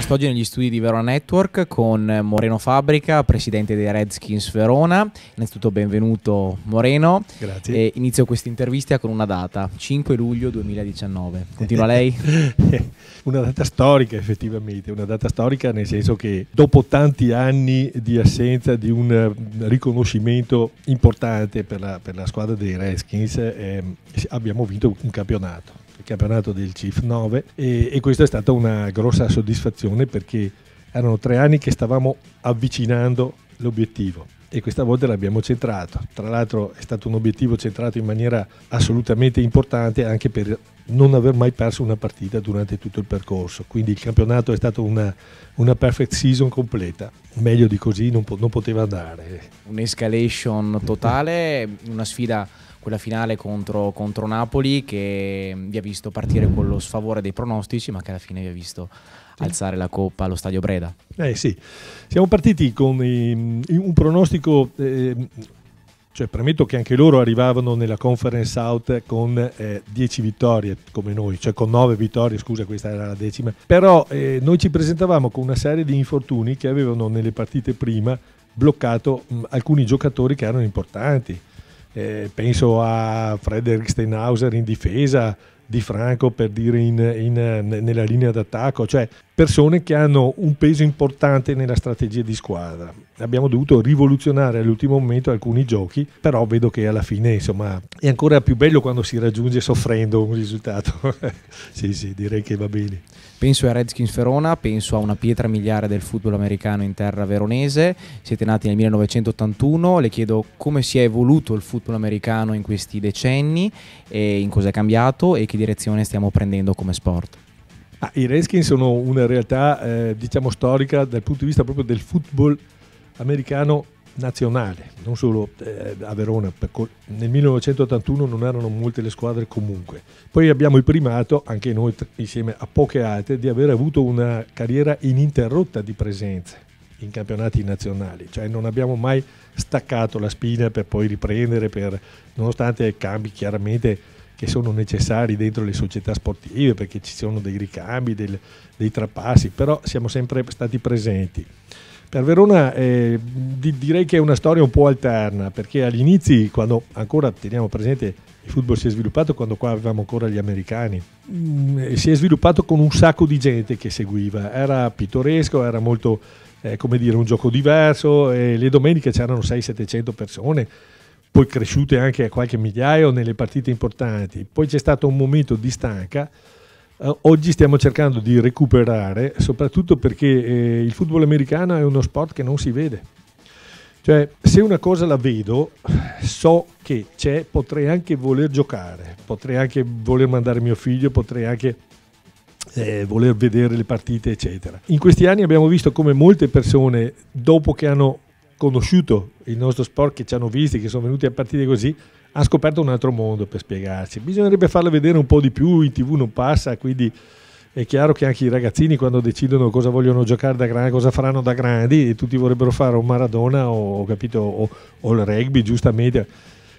quest'oggi negli studi di Verona Network con Moreno Fabrica, presidente dei Redskins Verona. Innanzitutto benvenuto Moreno. Grazie. E inizio questa intervista con una data, 5 luglio 2019. Continua lei? una data storica effettivamente, una data storica nel senso che dopo tanti anni di assenza di un riconoscimento importante per la, per la squadra dei Redskins eh, abbiamo vinto un campionato il campionato del CIF 9 e, e questa è stata una grossa soddisfazione perché erano tre anni che stavamo avvicinando l'obiettivo e questa volta l'abbiamo centrato. Tra l'altro è stato un obiettivo centrato in maniera assolutamente importante anche per non aver mai perso una partita durante tutto il percorso. Quindi il campionato è stato una, una, perfect season completa. Meglio di così non, po- non poteva andare. Un'escalation totale, una sfida quella finale contro, contro Napoli che mm, vi ha visto partire con lo sfavore dei pronostici, ma che alla fine vi ha visto alzare la coppa allo stadio Breda. Eh sì, siamo partiti con i, un pronostico, eh, cioè premetto che anche loro arrivavano nella Conference Out con 10 eh, vittorie come noi, cioè con 9 vittorie, scusa questa era la decima, però eh, noi ci presentavamo con una serie di infortuni che avevano nelle partite prima bloccato mh, mm, alcuni giocatori che erano importanti eh, penso a Frederick Steinhauser in difesa, Di Franco per dire in, in, nella linea d'attacco, cioè persone che hanno un peso importante nella strategia di squadra. Abbiamo dovuto rivoluzionare all'ultimo momento alcuni giochi, però vedo che alla fine insomma, è ancora più bello quando si raggiunge soffrendo un risultato. sì, sì, direi che va bene. Penso a Redskins Verona, penso a una pietra miliare del football americano in terra veronese. Siete nati nel 1981, le chiedo come si è evoluto il football americano in questi decenni in cosa è cambiato e che direzione stiamo prendendo come sport. Ah, I Redskins sono una realtà, eh, diciamo, storica dal punto di vista proprio del football americano nazionale, non solo eh, a Verona, nel 1981 non erano molte le squadre comunque. Poi abbiamo il primato, anche noi insieme a poche altre, di aver avuto una carriera ininterrotta di presenze in campionati nazionali, cioè non abbiamo mai staccato la spina per poi riprendere, per, nonostante cambi chiaramente che sono necessari dentro le società sportive perché ci sono dei ricambi, dei, dei trapassi, però siamo sempre stati presenti. Per Verona eh, direi che è una storia un po' alterna perché all'inizio, quando ancora teniamo presente il football si è sviluppato quando qua avevamo ancora gli americani, mm, si è sviluppato con un sacco di gente che seguiva, era pittoresco, era molto, eh, come dire, un gioco diverso, le domeniche c'erano 600-700 persone poi cresciute anche a qualche migliaio nelle partite importanti, poi c'è stato un momento di stanca. Eh, oggi stiamo cercando di recuperare, soprattutto perché eh, il football americano è uno sport che non si vede. Cioè, se una cosa la vedo, so che c'è, potrei anche voler giocare, potrei anche voler mandare mio figlio, potrei anche eh, voler vedere le partite, eccetera. In questi anni abbiamo visto come molte persone, dopo che hanno conosciuto il nostro sport, che ci hanno visti, che sono venuti a partire così, hanno scoperto un altro mondo per spiegarci. Bisognerebbe farlo vedere un po' di più, in tv non passa, quindi è chiaro che anche i ragazzini quando decidono cosa vogliono giocare da grandi, cosa faranno da grandi, tutti vorrebbero fare un Maradona o, capito, o, o il rugby, giustamente.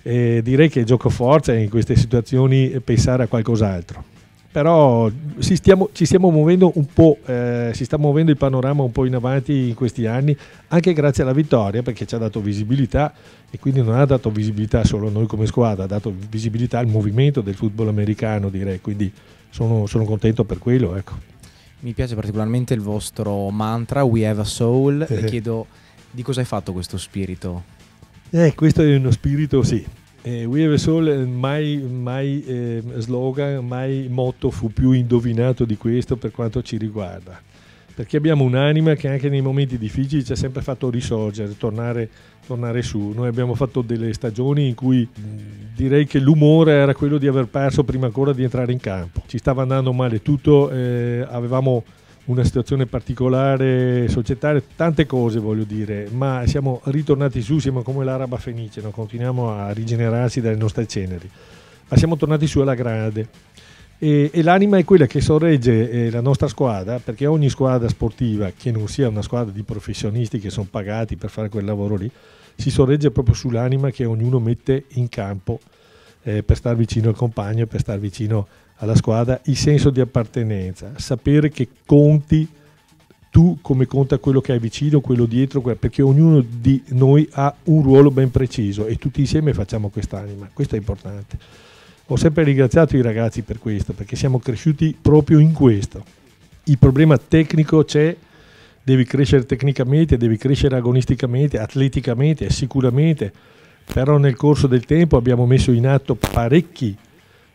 Eh, direi che gioco forza in queste situazioni pensare a qualcos'altro però stiamo, ci stiamo muovendo un po', eh, si sta muovendo il panorama un po' in avanti in questi anni, anche grazie alla vittoria perché ci ha dato visibilità e quindi non ha dato visibilità solo a noi come squadra, ha dato visibilità al movimento del football americano direi, quindi sono, sono contento per quello. Ecco. Mi piace particolarmente il vostro mantra, We Have a Soul, eh. e chiedo di cosa hai fatto questo spirito? Eh, questo è uno spirito, sì, eh, We Have a Soul, mai, mai eh, slogan, mai motto fu più indovinato di questo per quanto ci riguarda. Perché abbiamo un'anima che anche nei momenti difficili ci ha sempre fatto risorgere, tornare, tornare su. Noi abbiamo fatto delle stagioni in cui mm, direi che l'umore era quello di aver perso prima ancora di entrare in campo. Ci stava andando male tutto, eh, avevamo una situazione particolare societaria, tante cose voglio dire, ma siamo ritornati su, siamo come l'araba fenice, no? continuiamo a rigenerarsi dalle nostre ceneri, ma siamo tornati su alla grande. E, e l'anima è quella che sorregge eh, la nostra squadra, perché ogni squadra sportiva, che non sia una squadra di professionisti che sono pagati per fare quel lavoro lì, si sorregge proprio sull'anima che ognuno mette in campo eh, per star vicino al compagno, per star vicino alla squadra, il senso di appartenenza, sapere che conti tu come conta quello che hai vicino, quello dietro, perché ognuno di noi ha un ruolo ben preciso e tutti insieme facciamo quest'anima, questo è importante. Ho sempre ringraziato i ragazzi per questo, perché siamo cresciuti proprio in questo. Il problema tecnico c'è, devi crescere tecnicamente, devi crescere agonisticamente, atleticamente, sicuramente, però nel corso del tempo abbiamo messo in atto parecchi,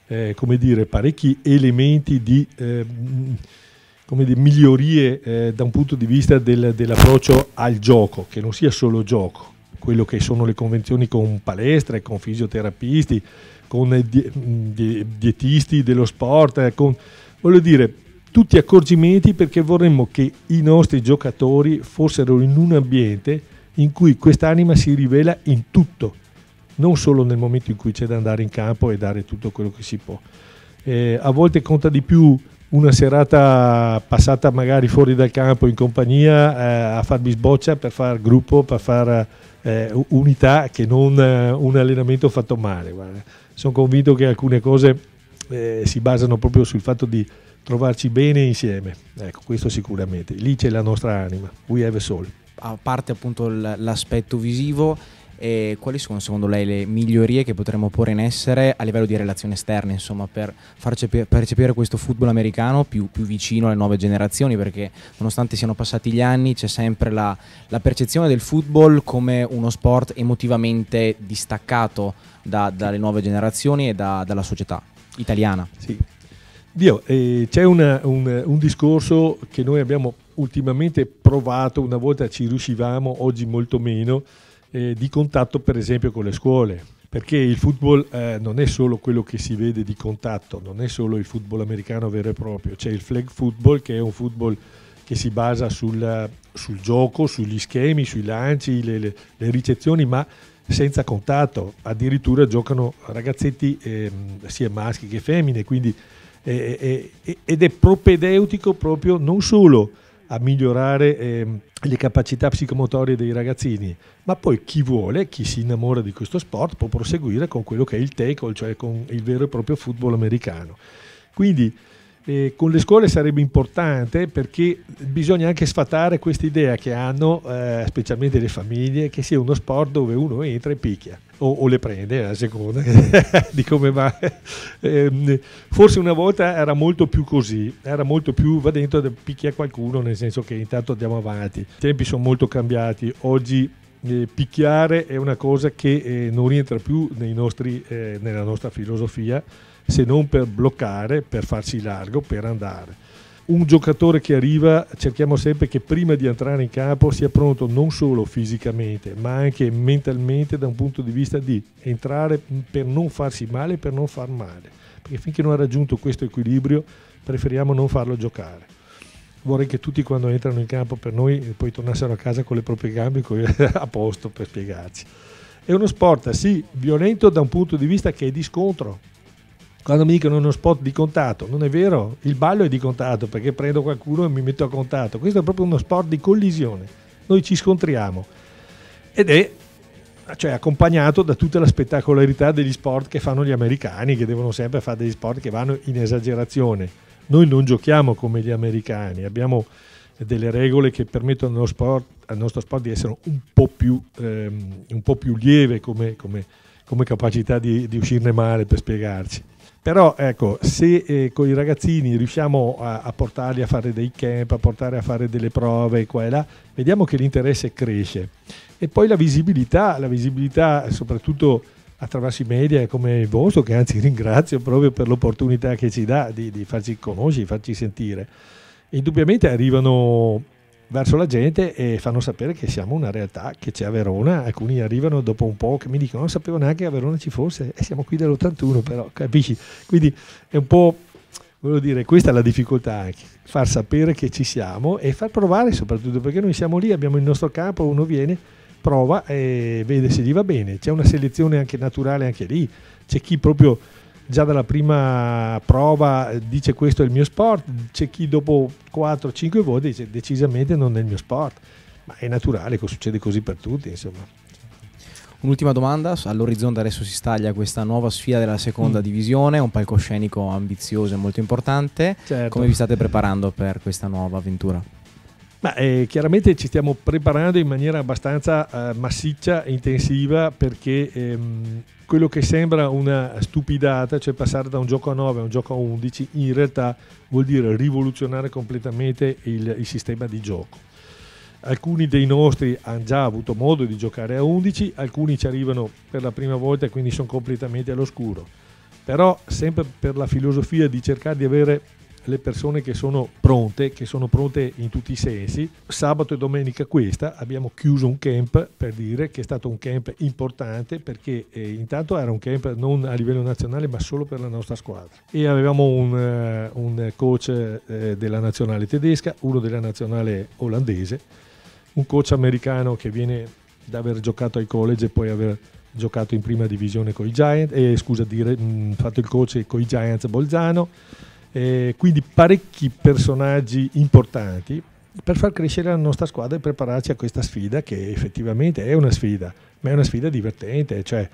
eh, dire, parecchi elementi di, eh, di migliorie eh, da un punto di vista del, dell'approccio al gioco, che non sia solo gioco, quello che sono le convenzioni con palestre, con fisioterapisti, con eh, mm, die, dietisti dello sport, eh, con, voglio dire, tutti accorgimenti perché vorremmo che i nostri giocatori fossero in un ambiente in cui quest'anima si rivela in tutto, non solo nel momento in cui c'è da andare in campo e dare tutto quello che si può. Eh, a volte conta di più una serata passata magari fuori dal campo in compagnia eh, a far bisboccia per far gruppo, per far eh, unità che non eh, un allenamento fatto male. Guarda. Sono convinto che alcune cose eh, si basano proprio sul fatto di trovarci bene insieme. Ecco, questo sicuramente. Lì c'è la nostra anima. We have a soul a parte appunto l'aspetto visivo, e quali sono secondo lei le migliorie che potremmo porre in essere a livello di relazioni esterne, insomma, per far percepire questo football americano più, più vicino alle nuove generazioni, perché nonostante siano passati gli anni c'è sempre la, la percezione del football come uno sport emotivamente distaccato da, dalle nuove generazioni e da, dalla società italiana. Sì, Dio, eh, c'è una, un, un, discorso che noi abbiamo ultimamente provato, una volta ci riuscivamo, oggi molto meno, eh, di contatto per esempio con le scuole, perché il football eh, non è solo quello che si vede di contatto, non è solo il football americano vero e proprio, c'è il flag football che è un football che si basa sul, sul gioco, sugli schemi, sui lanci, le, le, le ricezioni, ma senza contatto, addirittura giocano ragazzetti ehm, sia maschi che femmine, quindi eh, ed è propedeutico proprio non solo a migliorare eh, le capacità psicomotorie dei ragazzini, ma poi chi vuole, chi si innamora di questo sport può proseguire con quello che è il tackle, cioè con il vero e proprio football americano. Quindi eh, con le scuole sarebbe importante perché bisogna anche sfatare questa idea che hanno eh, specialmente le famiglie che sia uno sport dove uno entra e picchia o, o le prende eh, a seconda di come va eh, forse una volta era molto più così era molto più va dentro e picchia qualcuno nel senso che intanto andiamo avanti i tempi sono molto cambiati oggi eh, picchiare è una cosa che eh, non rientra più nostri, eh, nella nostra filosofia se non per bloccare, per farsi largo, per andare. Un giocatore che arriva cerchiamo sempre che prima di entrare in campo sia pronto non solo fisicamente ma anche mentalmente da un punto di vista di entrare per non farsi male, per non far male. Perché finché non ha raggiunto questo equilibrio preferiamo non farlo giocare vorrei che tutti quando entrano in campo per noi poi tornassero a casa con le proprie gambe a posto per spiegarci. È uno sport, sì, violento da un punto di vista che è di scontro. Quando mi dicono è uno sport di contatto, non è vero, il ballo è di contatto perché prendo qualcuno e mi metto a contatto. Questo è proprio uno sport di collisione. Noi ci scontriamo ed è cioè, accompagnato da tutta la spettacolarità degli sport che fanno gli americani, che devono sempre fare degli sport che vanno in esagerazione noi non giochiamo come gli americani, abbiamo delle regole che permettono allo sport, al nostro sport di essere un po' più, ehm, un po più lieve come, come, come capacità di, di, uscirne male per spiegarci. Però ecco, se eh, con i ragazzini riusciamo a, a, portarli a fare dei camp, a portarli a fare delle prove qua e là, vediamo che l'interesse cresce. E poi la visibilità, la visibilità soprattutto attraverso i media come il vostro, che anzi ringrazio proprio per l'opportunità che ci dà di, di farci conoscere, di farci sentire. Indubbiamente arrivano verso la gente e fanno sapere che siamo una realtà che c'è a Verona. Alcuni arrivano dopo un po' che mi dicono: Non sapevo neanche che a Verona ci fosse, e siamo qui dall'81, però capisci? Quindi è un po'. Voglio dire, questa è la difficoltà far sapere che ci siamo e far provare soprattutto perché noi siamo lì, abbiamo il nostro campo, uno viene, prova e vede se gli va bene. C'è una selezione anche naturale anche lì, c'è chi proprio già dalla prima prova eh, dice questo è il mio sport, c'è chi dopo 4-5 voti dice decisamente non è il mio sport, ma è naturale, che succede così per tutti insomma. Un'ultima domanda, all'orizzonte adesso si staglia questa nuova sfida della seconda mm. divisione, un palcoscenico ambizioso e molto importante, certo. come vi state preparando per questa nuova avventura? Ma eh, chiaramente ci stiamo preparando in maniera abbastanza eh, massiccia e intensiva perché ehm, quello che sembra una stupidata, cioè passare da un gioco a 9 a un gioco a 11, in realtà vuol dire rivoluzionare completamente il, il sistema di gioco. Alcuni dei nostri hanno già avuto modo di giocare a 11, alcuni ci arrivano per la prima volta e quindi sono completamente all'oscuro. Però sempre per la filosofia di cercare di avere le persone che sono pronte, che sono pronte in tutti i sensi. Sabato e domenica questa abbiamo chiuso un camp per dire che è stato un camp importante perché eh, intanto era un camp non a livello nazionale ma solo per la nostra squadra e avevamo un, uh, un coach eh, della nazionale tedesca, uno della nazionale olandese, un coach americano che viene da aver giocato ai college e poi aver giocato in prima divisione con i Giants, eh, scusa dire, mh, fatto il coach con i Giants Bolzano eh, quindi parecchi personaggi importanti per far crescere la nostra squadra e prepararci a questa sfida che effettivamente è una sfida, ma è una sfida divertente, cioè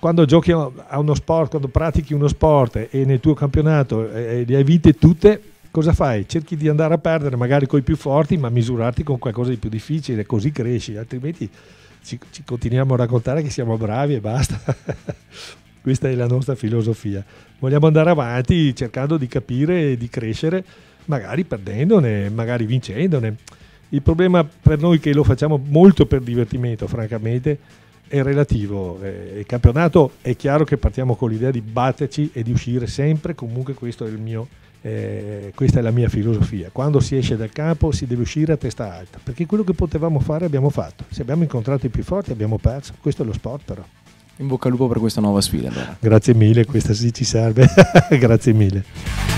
quando giochi a uno sport, quando pratichi uno sport e nel tuo campionato eh, le hai vinte tutte, cosa fai? Cerchi di andare a perdere magari con i più forti, ma misurarti con qualcosa di più difficile, così cresci, altrimenti ci, ci continuiamo a raccontare che siamo bravi e basta. Questa è la nostra filosofia. Vogliamo andare avanti cercando di capire e di crescere, magari perdendone, magari vincendone. Il problema per noi che lo facciamo molto per divertimento, francamente, è relativo. Eh, il campionato è chiaro che partiamo con l'idea di batterci e di uscire sempre, comunque è mio, eh, questa è la mia filosofia. Quando si esce dal campo si deve uscire a testa alta, perché quello che potevamo fare abbiamo fatto. Se abbiamo incontrato i più forti abbiamo perso, questo è lo sport però. In bocca al lupo per questa nuova sfida. Allora. Grazie mille, questa sì ci serve. Grazie mille.